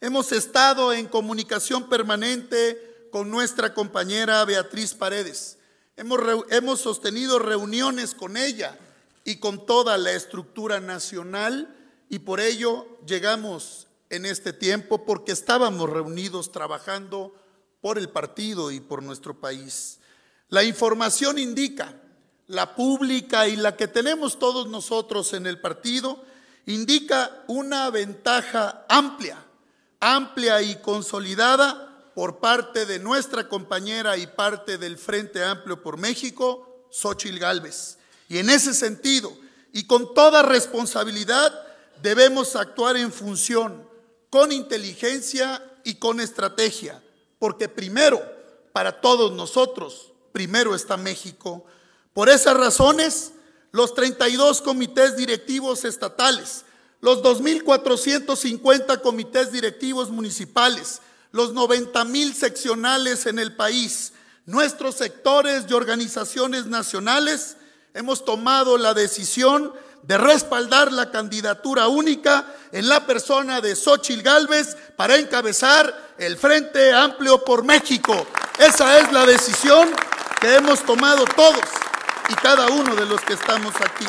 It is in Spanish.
Hemos estado en comunicación permanente con nuestra compañera Beatriz Paredes. Hemos, sostenido reuniones con ella y con toda la estructura nacional y por ello llegamos en este tiempo porque estábamos reunidos trabajando por el partido y por nuestro país. La información indica, la pública y la que tenemos todos nosotros en el partido, indica una ventaja amplia amplia y consolidada por parte de nuestra compañera y parte del Frente Amplio por México, Xochil Gálvez. Y en ese sentido, y con toda responsabilidad, debemos actuar en función, con inteligencia y con estrategia, porque primero, para todos nosotros, primero está México. Por esas razones, los 32 comités directivos estatales, los 2.450 comités directivos municipales, los 90.000 seccionales en el país, nuestros sectores y organizaciones nacionales, hemos tomado la decisión de respaldar la candidatura única en la persona de Xochil Gálvez para encabezar el Frente Amplio por México. Esa es la decisión que hemos tomado todos y cada uno de los que estamos aquí.